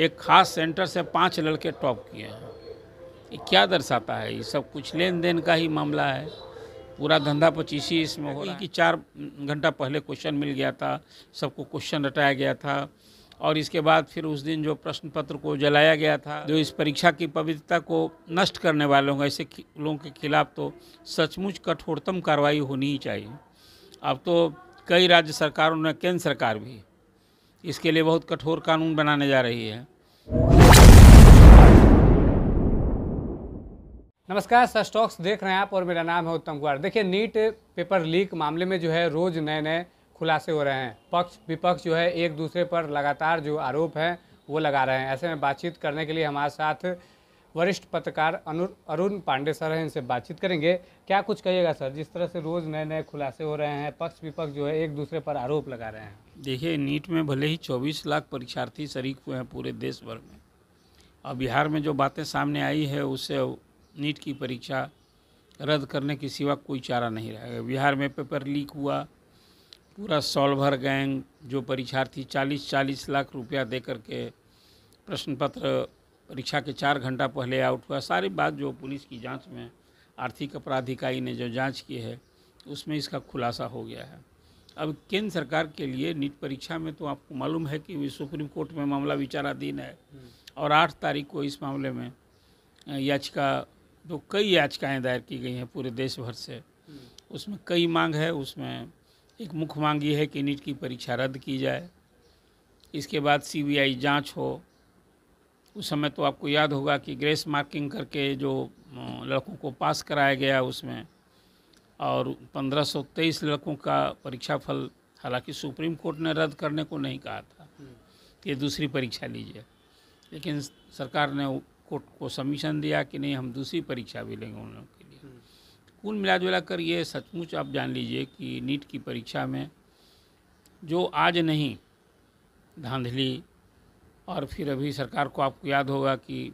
एक खास सेंटर से पांच लड़के टॉप किए हैं ये क्या दर्शाता है ये सब कुछ लेन देन का ही मामला है पूरा धंधा पचीसी इसमें हो रहा है कि चार घंटा पहले क्वेश्चन मिल गया था सबको क्वेश्चन हटाया गया था और इसके बाद फिर उस दिन जो प्रश्न पत्र को जलाया गया था जो इस परीक्षा की पवित्रता को नष्ट करने वाले होंगे ऐसे लोगों के खिलाफ तो सचमुच कठोरतम कार्रवाई होनी ही चाहिए अब तो कई राज्य सरकारों ने केंद्र सरकार भी इसके लिए बहुत कठोर कानून बनाने जा रही है नमस्कार सर स्टॉक्स देख रहे हैं आप और मेरा नाम है उत्तम कुमार देखिए नीट पेपर लीक मामले में जो है रोज़ नए नए खुलासे हो रहे हैं पक्ष विपक्ष जो है एक दूसरे पर लगातार जो आरोप हैं वो लगा रहे हैं ऐसे में बातचीत करने के लिए हमारे साथ वरिष्ठ पत्रकार अरुण पांडे सर हैं इनसे बातचीत करेंगे क्या कुछ कहिएगा सर जिस तरह से रोज़ नए नए खुलासे हो रहे हैं पक्ष विपक्ष जो है एक दूसरे पर आरोप लगा रहे हैं देखिए नीट में भले ही 24 लाख परीक्षार्थी शरीक हुए हैं पूरे देश भर में और बिहार में जो बातें सामने आई है उससे नीट की परीक्षा रद्द करने के सिवा कोई चारा नहीं रहेगा बिहार में पेपर लीक हुआ पूरा सॉल्वर गैंग जो परीक्षार्थी 40-40 लाख रुपया दे करके प्रश्न पत्र परीक्षा के चार घंटा पहले आउट हुआ सारी बात जो पुलिस की जांच में आर्थिक अपराध इकाई ने जो जांच की है उसमें इसका खुलासा हो गया है अब केंद्र सरकार के लिए नीट परीक्षा में तो आपको मालूम है कि सुप्रीम कोर्ट में मामला विचाराधीन है और आठ तारीख को इस मामले में याचिका तो कई याचिकाएँ दायर की गई हैं पूरे देश भर से उसमें कई मांग है उसमें एक मुख्य मांग ये है कि नीट की परीक्षा रद्द की जाए इसके बाद सीबीआई जांच हो उस समय तो आपको याद होगा कि ग्रेस मार्किंग करके जो लड़कों को पास कराया गया उसमें और 1523 लड़कों का परीक्षा फल हालांकि सुप्रीम कोर्ट ने रद्द करने को नहीं कहा था कि हम्म। दूसरी परीक्षा लीजिए लेकिन सरकार ने कोर्ट को समीशन दिया कि नहीं हम दूसरी परीक्षा भी लेंगे उन लोगों के लिए कुल हम्म। मिला जुला कर ये सचमुच आप जान लीजिए कि नीट की परीक्षा में जो आज नहीं धांधली और फिर अभी सरकार को आपको याद होगा कि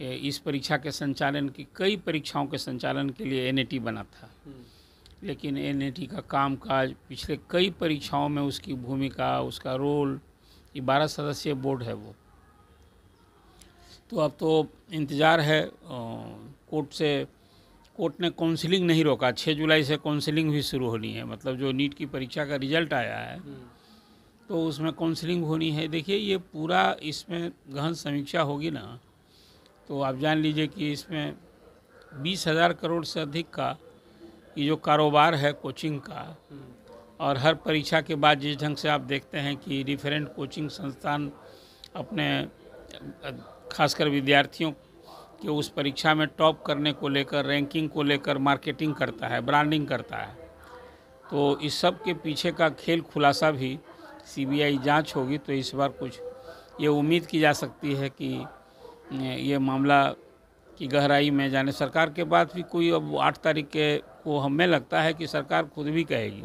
इस परीक्षा के संचालन की कई परीक्षाओं के संचालन के लिए एन बना था हम्म। लेकिन एन का काम काज पिछले कई परीक्षाओं में उसकी भूमिका उसका रोल ये बारह सदस्यीय बोर्ड है वो तो अब तो इंतज़ार है कोर्ट से कोर्ट ने काउंसलिंग नहीं रोका 6 जुलाई से काउंसिलिंग भी शुरू होनी है मतलब जो नीट की परीक्षा का रिजल्ट आया है हम्म। तो उसमें काउंसलिंग होनी है देखिए ये पूरा इसमें गहन समीक्षा होगी ना तो आप जान लीजिए कि इसमें बीस हज़ार करोड़ से अधिक का ये जो कारोबार है कोचिंग का और हर परीक्षा के बाद जिस ढंग से आप देखते हैं कि डिफरेंट कोचिंग संस्थान अपने खासकर विद्यार्थियों के उस परीक्षा में टॉप करने को लेकर रैंकिंग को लेकर मार्केटिंग करता है ब्रांडिंग करता है तो इस सब के पीछे का खेल खुलासा भी सीबीआई जांच होगी तो इस बार कुछ ये उम्मीद की जा सकती है कि ये मामला की गहराई में जाने सरकार के बाद भी कोई अब आठ तारीख के को हमें लगता है कि सरकार खुद भी कहेगी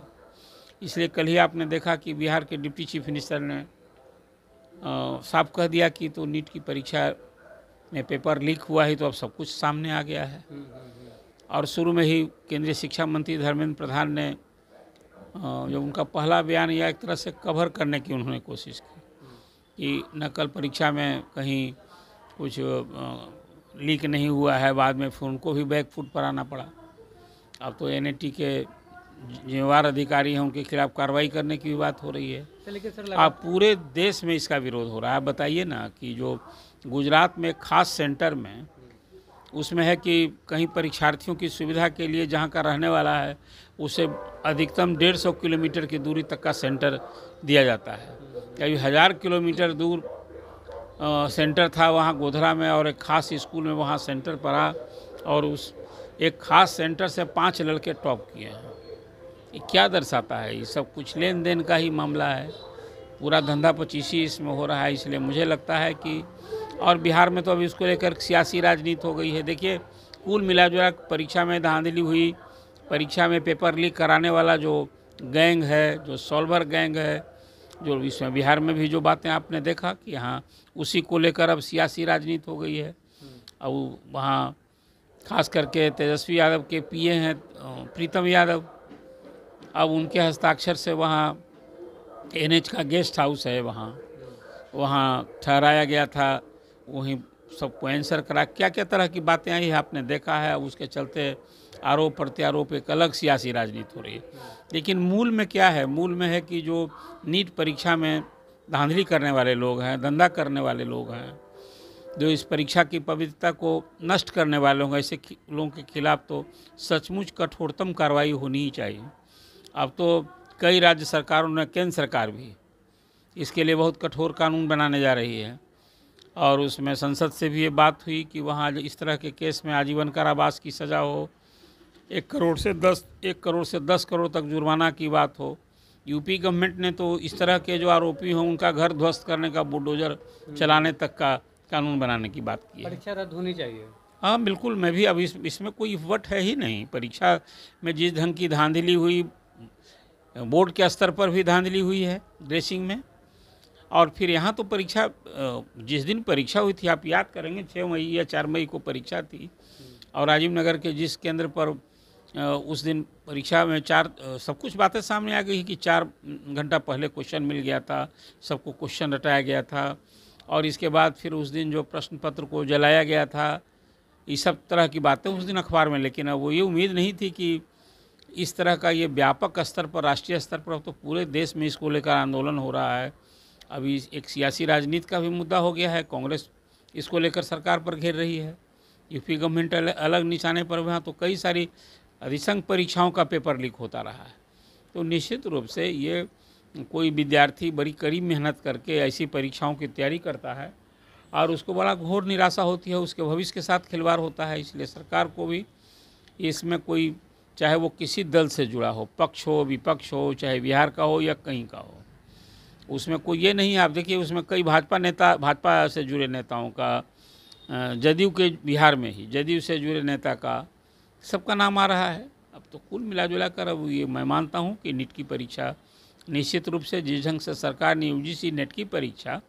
इसलिए कल ही आपने देखा कि बिहार के डिप्टी चीफ मिनिस्टर ने साफ कह दिया कि तो नीट की परीक्षा में पेपर लीक हुआ है तो अब सब कुछ सामने आ गया है हम्म, हम्म, हम्म। और शुरू में ही केंद्रीय शिक्षा मंत्री धर्मेंद्र प्रधान ने जो उनका पहला बयान या एक तरह से कवर करने की उन्होंने कोशिश की कि नकल परीक्षा में कहीं कुछ लीक नहीं हुआ है बाद में फिर उनको भी बैकफुट पर आना पड़ा अब तो एन के जिम्मेवार अधिकारी हैं उनके खिलाफ कार्रवाई करने की भी बात हो रही है तो लेकिन आप पूरे देश में इसका विरोध हो रहा है बताइए ना कि जो गुजरात में खास सेंटर में उसमें है कि कहीं परीक्षार्थियों की सुविधा के लिए जहाँ का रहने वाला है उसे अधिकतम डेढ़ सौ किलोमीटर की दूरी तक का सेंटर दिया जाता है कभी हज़ार किलोमीटर दूर आ, सेंटर था वहाँ गोधरा में और एक ख़ास स्कूल में वहाँ सेंटर पढ़ा और उस एक ख़ास सेंटर से पांच लड़के टॉप किए हैं क्या दर्शाता है ये सब कुछ लेन देन का ही मामला है पूरा धंधा पचीसी इसमें हो रहा है इसलिए मुझे लगता है कि और बिहार में तो अभी इसको लेकर सियासी राजनीति हो गई है देखिए कुल मिला जुला परीक्षा में धांधली हुई परीक्षा में पेपर लीक कराने वाला जो गैंग है जो सॉल्वर गैंग है जो इसमें बिहार में भी जो बातें आपने देखा कि हाँ उसी को लेकर अब सियासी राजनीति हो गई है और वहाँ खास करके तेजस्वी यादव के पीए हैं प्रीतम यादव अब उनके हस्ताक्षर से वहाँ एनएच का गेस्ट हाउस है वहाँ वहाँ ठहराया गया था वहीं सबको आंसर करा क्या क्या तरह की बातें आई है आपने देखा है उसके चलते आरोप प्रत्यारोप एक अलग सियासी राजनीति हो रही है लेकिन मूल में क्या है मूल में है कि जो नीट परीक्षा में धांधली करने वाले लोग हैं धंधा करने वाले लोग हैं जो इस परीक्षा की पवित्रता को नष्ट करने वाले लोग ऐसे लोगों के खिलाफ़ तो सचमुच कठोरतम कार्रवाई होनी ही चाहिए अब तो कई राज्य सरकारों ने केंद्र सरकार भी इसके लिए बहुत कठोर कानून बनाने जा रही है और उसमें संसद से भी ये बात हुई कि वहाँ इस तरह के केस में आजीवन कारावास की सज़ा हो एक करोड़ से दस एक करोड़ से दस करोड़ तक जुर्माना की बात हो यूपी गवर्नमेंट ने तो इस तरह के जो आरोपी हों उनका घर ध्वस्त करने का बुलडोजर हम्म। चलाने तक का कानून बनाने की बात की परीक्षा रद्द होनी चाहिए हाँ बिल्कुल मैं भी अब इस इसमें कोई वट है ही नहीं परीक्षा में जिस ढंग की धांधली हुई बोर्ड के स्तर पर भी धांधली हुई है ड्रेसिंग में और फिर यहाँ तो परीक्षा जिस दिन परीक्षा हुई थी आप याद करेंगे छः मई या चार मई को परीक्षा थी और राजीव नगर के जिस केंद्र पर उस दिन परीक्षा में चार सब कुछ बातें सामने आ गई कि चार घंटा पहले क्वेश्चन मिल गया था सबको क्वेश्चन हटाया गया था और इसके बाद फिर उस दिन जो प्रश्न पत्र को जलाया गया था ये सब तरह की बातें उस दिन अखबार में लेकिन अब वो ये उम्मीद नहीं थी कि इस तरह का ये व्यापक स्तर पर राष्ट्रीय स्तर पर तो पूरे देश में इसको लेकर आंदोलन हो रहा है अभी एक सियासी राजनीति का भी मुद्दा हो गया है कांग्रेस इसको लेकर सरकार पर घेर रही है यूपी गवर्नमेंट अलग निशाने पर वहाँ तो कई सारी अधिसंग परीक्षाओं का पेपर लीक होता रहा है तो निश्चित रूप से ये कोई विद्यार्थी बड़ी कड़ी मेहनत करके ऐसी परीक्षाओं की तैयारी करता है और उसको बड़ा घोर निराशा होती है उसके भविष्य के साथ खिलवाड़ होता है इसलिए सरकार को भी इसमें कोई चाहे वो किसी दल से जुड़ा हो पक्ष हो विपक्ष हो चाहे बिहार का हो या कहीं का हो उसमें कोई ये नहीं है आप देखिए उसमें कई भाजपा नेता भाजपा से जुड़े नेताओं का जदयू के बिहार में ही जदयू से जुड़े नेता का सबका नाम आ रहा है अब तो कुल मिला जुला कर अब ये मैं मानता हूँ कि नेट की परीक्षा निश्चित रूप से जिस ढंग से सरकार ने यूजीसी नेट की परीक्षा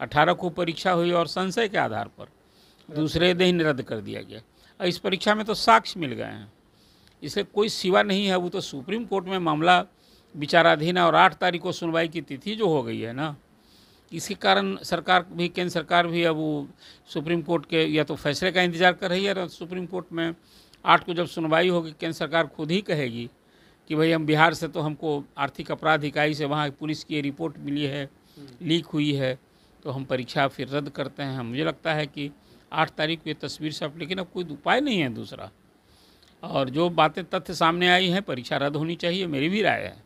अठारह को परीक्षा हुई और संशय के आधार पर दूसरे दिन रद्द कर दिया गया और इस परीक्षा में तो साक्ष्य मिल गए हैं इसे कोई सिवा नहीं है वो तो सुप्रीम कोर्ट में मामला विचाराधीन है और आठ तारीख को सुनवाई की तिथि जो हो गई है ना इसी कारण सरकार भी केंद्र सरकार भी अब सुप्रीम कोर्ट के या तो फैसले का इंतजार कर रही है और सुप्रीम कोर्ट में आठ को जब सुनवाई होगी केंद्र सरकार खुद ही कहेगी कि भाई हम बिहार से तो हमको आर्थिक अपराध इकाई से वहाँ पुलिस की रिपोर्ट मिली है लीक हुई है तो हम परीक्षा फिर रद्द करते हैं मुझे लगता है कि आठ तारीख को ये तस्वीर सब लेकिन अब कोई उपाय नहीं है दूसरा और जो बातें तथ्य सामने आई हैं परीक्षा रद्द होनी चाहिए मेरी भी राय है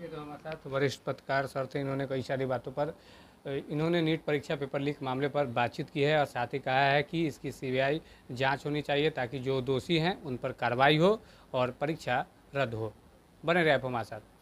ये तो हमारे साथ वरिष्ठ पत्रकार सर थे इन्होंने कई सारी बातों पर इन्होंने नीट परीक्षा पेपर लीक मामले पर बातचीत की है और साथ ही कहा है कि इसकी सीबीआई जांच होनी चाहिए ताकि जो दोषी हैं उन पर कार्रवाई हो और परीक्षा रद्द हो बने रहे आप हमारे साथ